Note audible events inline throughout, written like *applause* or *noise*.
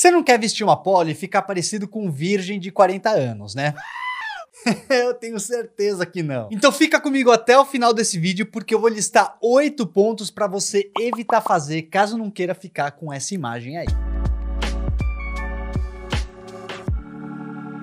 Você não quer vestir uma pole e ficar parecido com um virgem de 40 anos, né? *laughs* eu tenho certeza que não. Então fica comigo até o final desse vídeo porque eu vou listar 8 pontos para você evitar fazer caso não queira ficar com essa imagem aí.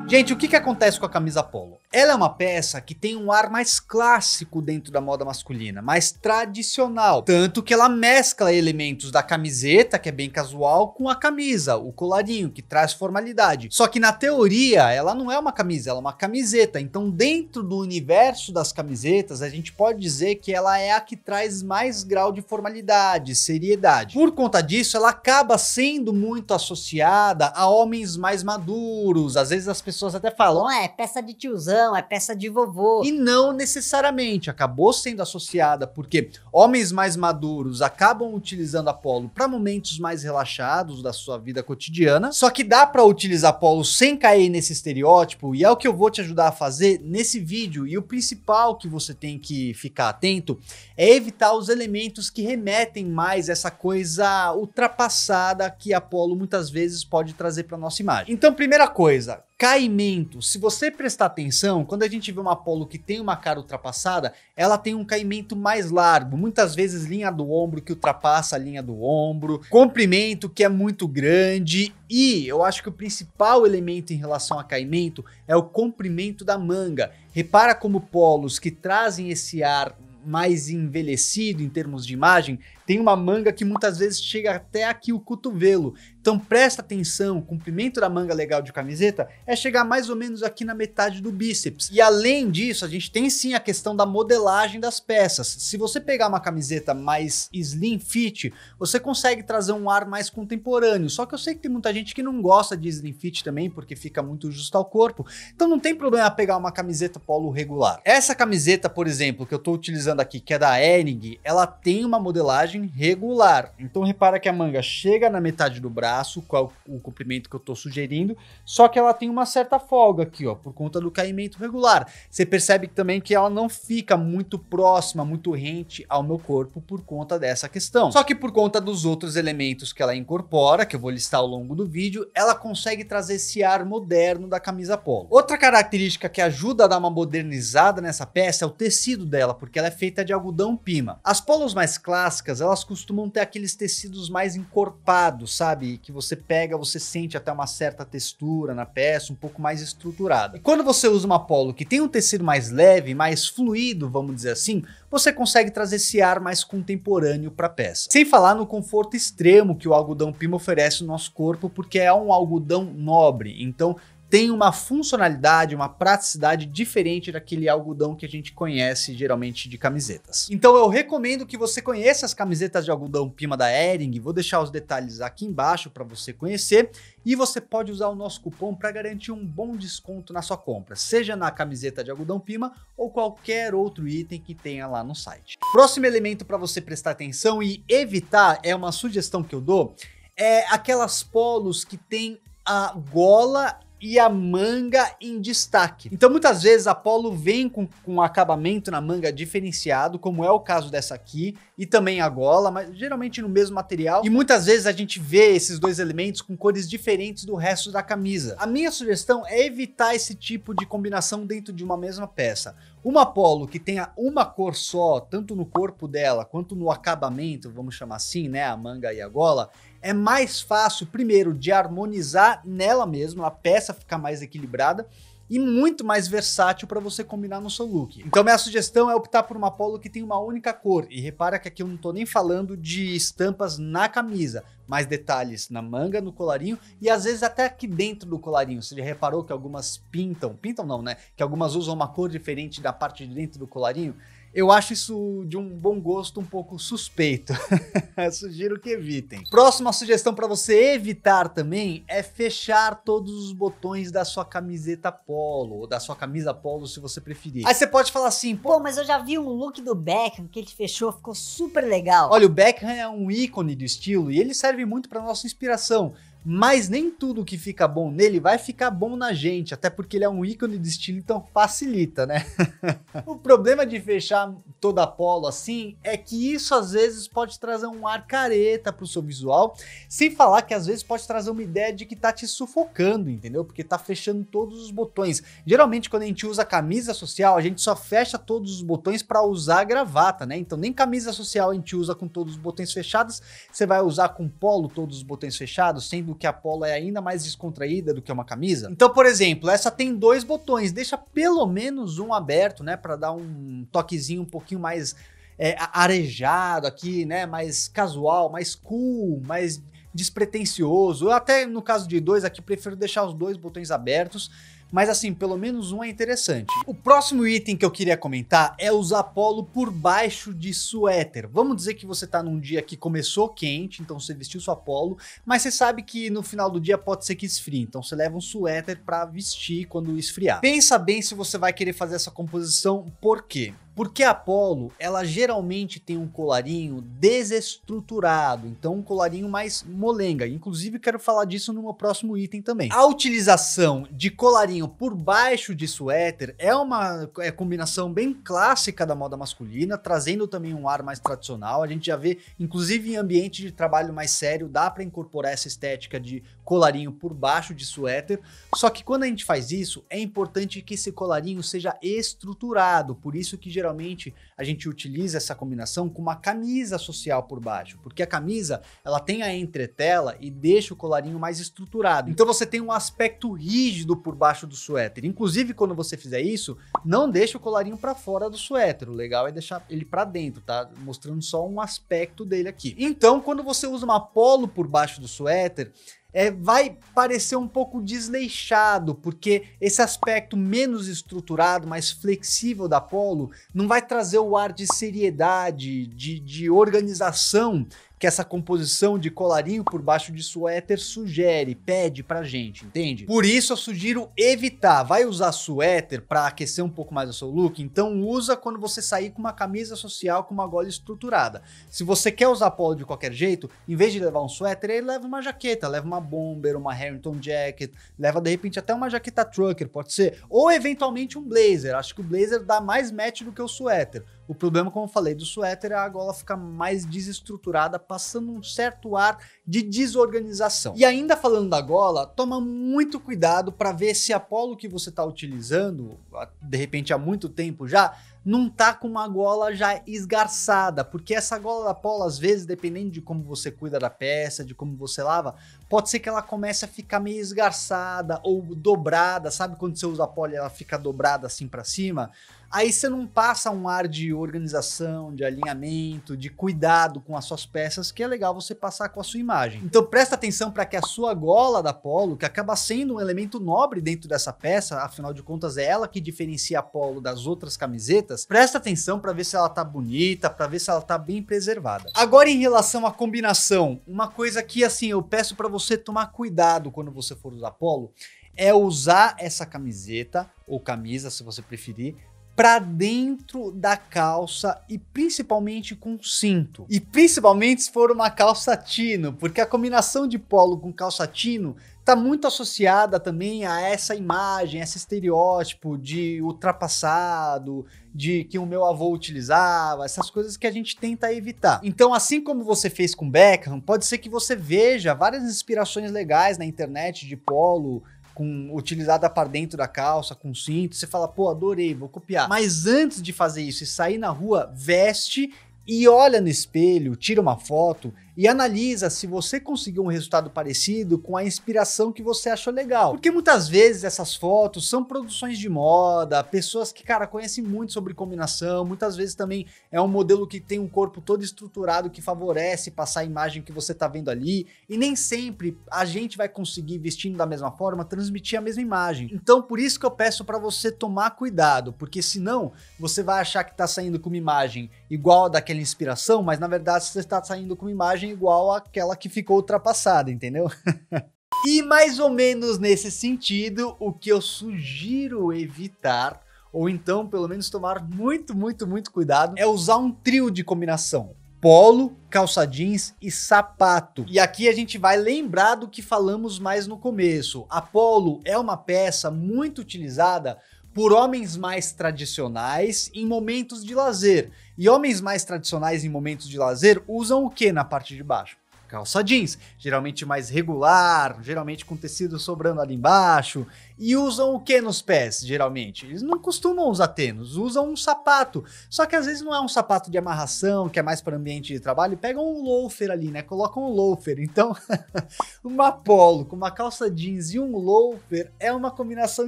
Gente, o que, que acontece com a camisa polo? Ela é uma peça que tem um ar mais clássico dentro da moda masculina, mais tradicional, tanto que ela mescla elementos da camiseta, que é bem casual, com a camisa, o colarinho, que traz formalidade. Só que na teoria, ela não é uma camisa, ela é uma camiseta. Então, dentro do universo das camisetas, a gente pode dizer que ela é a que traz mais grau de formalidade, seriedade. Por conta disso, ela acaba sendo muito associada a homens mais maduros. Às vezes as pessoas até falam: "É, peça de tiozão" é peça de vovô. E não necessariamente acabou sendo associada porque homens mais maduros acabam utilizando a polo para momentos mais relaxados da sua vida cotidiana. Só que dá para utilizar polo sem cair nesse estereótipo e é o que eu vou te ajudar a fazer nesse vídeo. E o principal que você tem que ficar atento é evitar os elementos que remetem mais essa coisa ultrapassada que a polo muitas vezes pode trazer para nossa imagem. Então, primeira coisa, Caimento. Se você prestar atenção, quando a gente vê uma polo que tem uma cara ultrapassada, ela tem um caimento mais largo, muitas vezes linha do ombro que ultrapassa a linha do ombro, comprimento que é muito grande e eu acho que o principal elemento em relação a caimento é o comprimento da manga. Repara como polos que trazem esse ar mais envelhecido em termos de imagem, tem uma manga que muitas vezes chega até aqui o cotovelo. Então presta atenção, o comprimento da manga legal de camiseta é chegar mais ou menos aqui na metade do bíceps. E além disso, a gente tem sim a questão da modelagem das peças. Se você pegar uma camiseta mais slim fit, você consegue trazer um ar mais contemporâneo. Só que eu sei que tem muita gente que não gosta de slim fit também, porque fica muito justo ao corpo. Então não tem problema pegar uma camiseta polo regular. Essa camiseta, por exemplo, que eu estou utilizando aqui, que é da Enig, ela tem uma modelagem regular. Então repara que a manga chega na metade do braço, braço, qual o comprimento que eu estou sugerindo, só que ela tem uma certa folga aqui, ó, por conta do caimento regular. Você percebe também que ela não fica muito próxima, muito rente ao meu corpo por conta dessa questão. Só que por conta dos outros elementos que ela incorpora, que eu vou listar ao longo do vídeo, ela consegue trazer esse ar moderno da camisa polo. Outra característica que ajuda a dar uma modernizada nessa peça é o tecido dela, porque ela é feita de algodão pima. As polos mais clássicas, elas costumam ter aqueles tecidos mais encorpados, sabe? que você pega, você sente até uma certa textura na peça, um pouco mais estruturada. E quando você usa uma polo que tem um tecido mais leve, mais fluido, vamos dizer assim, você consegue trazer esse ar mais contemporâneo para a peça. Sem falar no conforto extremo que o algodão pima oferece no nosso corpo, porque é um algodão nobre, então tem uma funcionalidade, uma praticidade diferente daquele algodão que a gente conhece geralmente de camisetas. Então eu recomendo que você conheça as camisetas de algodão Pima da Ering, vou deixar os detalhes aqui embaixo para você conhecer e você pode usar o nosso cupom para garantir um bom desconto na sua compra, seja na camiseta de algodão Pima ou qualquer outro item que tenha lá no site. Próximo elemento para você prestar atenção e evitar é uma sugestão que eu dou, é aquelas polos que tem a gola e a manga em destaque. Então, muitas vezes, a Polo vem com, com um acabamento na manga diferenciado, como é o caso dessa aqui, e também a gola, mas geralmente no mesmo material. E muitas vezes a gente vê esses dois elementos com cores diferentes do resto da camisa. A minha sugestão é evitar esse tipo de combinação dentro de uma mesma peça. Uma polo que tenha uma cor só, tanto no corpo dela quanto no acabamento, vamos chamar assim, né, a manga e a gola, é mais fácil, primeiro, de harmonizar nela mesma, a peça ficar mais equilibrada, e muito mais versátil para você combinar no seu look. Então minha sugestão é optar por uma polo que tem uma única cor e repara que aqui eu não estou nem falando de estampas na camisa, mais detalhes na manga, no colarinho e às vezes até aqui dentro do colarinho. Você já reparou que algumas pintam, pintam não, né? Que algumas usam uma cor diferente da parte de dentro do colarinho. Eu acho isso de um bom gosto um pouco suspeito. *laughs* Sugiro que evitem. Próxima sugestão para você evitar também é fechar todos os botões da sua camiseta polo ou da sua camisa polo, se você preferir. Aí você pode falar assim, pô, mas eu já vi um look do Beckham que ele fechou, ficou super legal. Olha, o Beckham é um ícone do estilo e ele serve muito para nossa inspiração mas nem tudo que fica bom nele vai ficar bom na gente, até porque ele é um ícone de estilo, então facilita, né? *laughs* o problema de fechar toda a polo assim é que isso às vezes pode trazer um ar careta pro seu visual, sem falar que às vezes pode trazer uma ideia de que tá te sufocando, entendeu? Porque tá fechando todos os botões. Geralmente quando a gente usa camisa social, a gente só fecha todos os botões para usar a gravata, né? Então nem camisa social a gente usa com todos os botões fechados, você vai usar com polo todos os botões fechados, sendo que a Polo é ainda mais descontraída do que uma camisa. Então, por exemplo, essa tem dois botões, deixa pelo menos um aberto, né, para dar um toquezinho um pouquinho mais é, arejado aqui, né, mais casual, mais cool, mais despretensioso. Eu até no caso de dois aqui prefiro deixar os dois botões abertos mas assim, pelo menos um é interessante. O próximo item que eu queria comentar é usar polo por baixo de suéter. Vamos dizer que você tá num dia que começou quente, então você vestiu sua polo, mas você sabe que no final do dia pode ser que esfrie, então você leva um suéter para vestir quando esfriar. Pensa bem se você vai querer fazer essa composição, por quê? Porque a Polo, ela geralmente tem um colarinho desestruturado, então um colarinho mais molenga. Inclusive, quero falar disso no meu próximo item também. A utilização de colarinho colarinho por baixo de suéter é uma é, combinação bem clássica da moda masculina, trazendo também um ar mais tradicional. A gente já vê, inclusive em ambiente de trabalho mais sério, dá para incorporar essa estética de colarinho por baixo de suéter. Só que quando a gente faz isso, é importante que esse colarinho seja estruturado, por isso que geralmente a gente utiliza essa combinação com uma camisa social por baixo, porque a camisa, ela tem a entretela e deixa o colarinho mais estruturado. Então você tem um aspecto rígido por baixo do suéter. Inclusive, quando você fizer isso, não deixa o colarinho para fora do suéter. O legal é deixar ele para dentro, tá? Mostrando só um aspecto dele aqui. Então, quando você usa uma polo por baixo do suéter, é, vai parecer um pouco desleixado, porque esse aspecto menos estruturado, mais flexível da Polo, não vai trazer o ar de seriedade, de, de organização que essa composição de colarinho por baixo de suéter sugere, pede pra gente, entende? Por isso eu sugiro evitar. Vai usar suéter para aquecer um pouco mais o seu look? Então usa quando você sair com uma camisa social com uma gola estruturada. Se você quer usar polo de qualquer jeito, em vez de levar um suéter, ele leva uma jaqueta, leva uma bomber, uma Harrington jacket, leva de repente até uma jaqueta trucker, pode ser, ou eventualmente um blazer. Acho que o blazer dá mais match do que o suéter. O problema, como eu falei, do suéter é a gola ficar mais desestruturada passando um certo ar de desorganização. E ainda falando da gola, toma muito cuidado para ver se a polo que você está utilizando, de repente há muito tempo já, não tá com uma gola já esgarçada, porque essa gola da polo, às vezes, dependendo de como você cuida da peça, de como você lava, pode ser que ela comece a ficar meio esgarçada ou dobrada, sabe? Quando você usa a pole, ela fica dobrada assim para cima. Aí você não passa um ar de organização, de alinhamento, de cuidado com as suas peças, que é legal você passar com a sua imagem. Então presta atenção para que a sua gola da polo, que acaba sendo um elemento nobre dentro dessa peça, afinal de contas é ela que diferencia a polo das outras camisetas, presta atenção para ver se ela tá bonita, para ver se ela tá bem preservada. Agora em relação à combinação, uma coisa que assim eu peço para você tomar cuidado quando você for usar polo é usar essa camiseta ou camisa, se você preferir, para dentro da calça e principalmente com cinto. E principalmente se for uma calça tino, porque a combinação de polo com calça tino tá muito associada também a essa imagem, esse estereótipo de ultrapassado, de que o meu avô utilizava, essas coisas que a gente tenta evitar. Então, assim como você fez com Beckham, pode ser que você veja várias inspirações legais na internet de polo com utilizada para dentro da calça, com cinto, você fala, pô, adorei, vou copiar. Mas antes de fazer isso e sair na rua, veste e olha no espelho, tira uma foto e analisa se você conseguiu um resultado parecido com a inspiração que você achou legal. Porque muitas vezes essas fotos são produções de moda, pessoas que, cara, conhecem muito sobre combinação, muitas vezes também é um modelo que tem um corpo todo estruturado que favorece passar a imagem que você tá vendo ali, e nem sempre a gente vai conseguir vestindo da mesma forma transmitir a mesma imagem. Então, por isso que eu peço para você tomar cuidado, porque senão você vai achar que tá saindo com uma imagem igual a daquele aquela inspiração, mas na verdade você está saindo com uma imagem igual àquela que ficou ultrapassada, entendeu? *laughs* e mais ou menos nesse sentido, o que eu sugiro evitar, ou então pelo menos tomar muito, muito, muito cuidado, é usar um trio de combinação polo, calça jeans e sapato. E aqui a gente vai lembrar do que falamos mais no começo. A polo é uma peça muito utilizada por homens mais tradicionais em momentos de lazer. E homens mais tradicionais em momentos de lazer usam o que na parte de baixo? Calça jeans, geralmente mais regular, geralmente com tecido sobrando ali embaixo. E usam o que nos pés, geralmente? Eles não costumam usar tênis, usam um sapato. Só que às vezes não é um sapato de amarração, que é mais para ambiente de trabalho, pegam um loafer ali, né? Colocam um loafer. Então, *laughs* uma polo com uma calça jeans e um loafer é uma combinação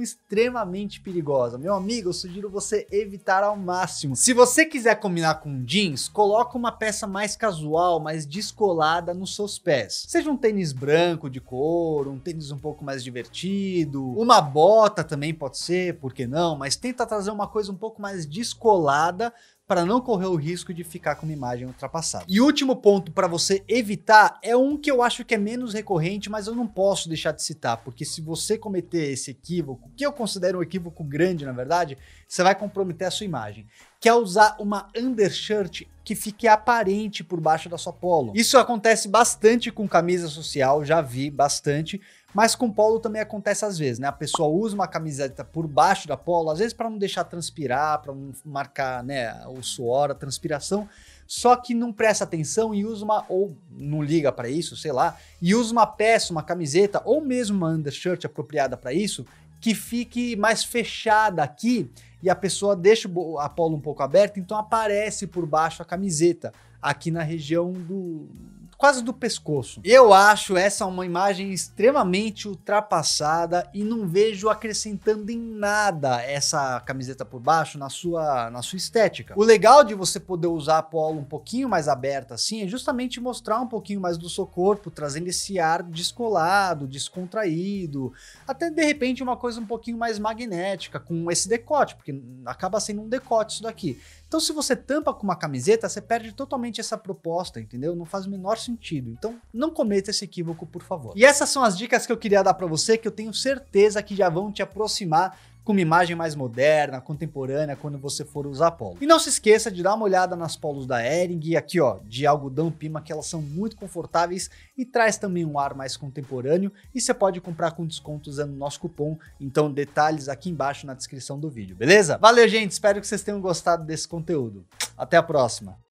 extremamente perigosa. Meu amigo, eu sugiro você evitar ao máximo. Se você quiser combinar com jeans, coloca uma peça mais casual, mais descolada nos seus pés. Seja um tênis branco de couro, um tênis um pouco mais divertido, uma bota também pode ser, por que não? Mas tenta trazer uma coisa um pouco mais descolada para não correr o risco de ficar com uma imagem ultrapassada. E último ponto para você evitar é um que eu acho que é menos recorrente, mas eu não posso deixar de citar, porque se você cometer esse equívoco, que eu considero um equívoco grande, na verdade, você vai comprometer a sua imagem, que é usar uma undershirt que fique aparente por baixo da sua polo. Isso acontece bastante com camisa social, já vi bastante, mas com polo também acontece às vezes, né? A pessoa usa uma camiseta por baixo da polo, às vezes para não deixar transpirar, para não marcar, né, o suor, a transpiração. Só que não presta atenção e usa uma ou não liga para isso, sei lá, e usa uma peça, uma camiseta ou mesmo uma undershirt apropriada para isso, que fique mais fechada aqui e a pessoa deixa a polo um pouco aberta, então aparece por baixo a camiseta aqui na região do quase do pescoço. Eu acho essa uma imagem extremamente ultrapassada e não vejo acrescentando em nada essa camiseta por baixo na sua, na sua estética. O legal de você poder usar a polo um pouquinho mais aberta assim é justamente mostrar um pouquinho mais do seu corpo, trazendo esse ar descolado, descontraído, até de repente uma coisa um pouquinho mais magnética com esse decote, porque acaba sendo um decote isso daqui. Então, se você tampa com uma camiseta, você perde totalmente essa proposta, entendeu? Não faz o menor sentido. Então, não cometa esse equívoco, por favor. E essas são as dicas que eu queria dar para você, que eu tenho certeza que já vão te aproximar com uma imagem mais moderna, contemporânea, quando você for usar polo. E não se esqueça de dar uma olhada nas polos da Ering, aqui ó, de algodão pima, que elas são muito confortáveis e traz também um ar mais contemporâneo e você pode comprar com desconto usando o nosso cupom, então detalhes aqui embaixo na descrição do vídeo, beleza? Valeu gente, espero que vocês tenham gostado desse conteúdo. Até a próxima!